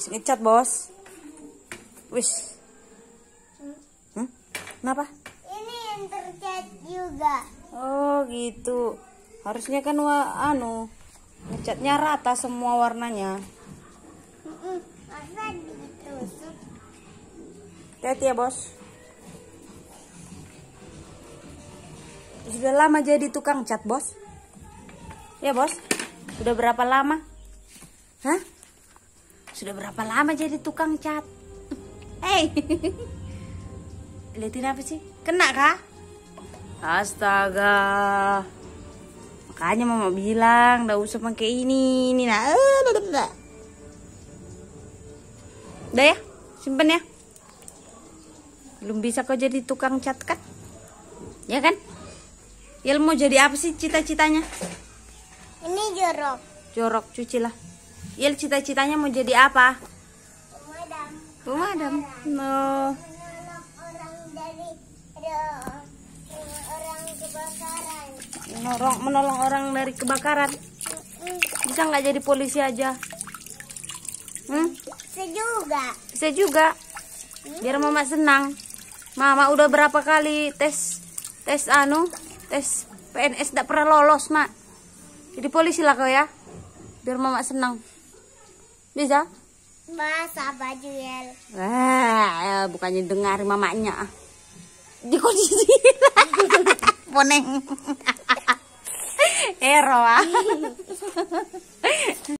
Wis ngecat, Bos. Wis. Hmm? Kenapa? Ini yang tercat juga. Oh, gitu. Harusnya kan wa anu ngecatnya rata semua warnanya. Masa ya, Bos. Sudah lama jadi tukang cat, Bos? Ya, Bos? Sudah berapa lama? Hah? Sudah berapa lama jadi tukang cat? Hei, liatin apa sih? Kena kah? Astaga. Makanya mama bilang, udah usah pakai ini, ini nah. Eh, udah ya, simpen ya. Belum bisa kau jadi tukang cat kan? Ya kan? Yel mau jadi apa sih cita-citanya? Ini jorok. Jorok cuci lah. Yel ya, cita-citanya mau jadi apa? Pemadam. Pemadam. No. Menolong, menolong orang dari kebakaran. Bisa nggak jadi polisi aja? Hmm? Bisa juga. Biar mama senang. Mama udah berapa kali tes tes anu tes PNS tidak pernah lolos mak jadi polisi lah kau ya biar mama senang bisa, Masa baju ya. Wah, eh, eh, bukannya dengar mamanya. di kondisi Poneng. Ero ah.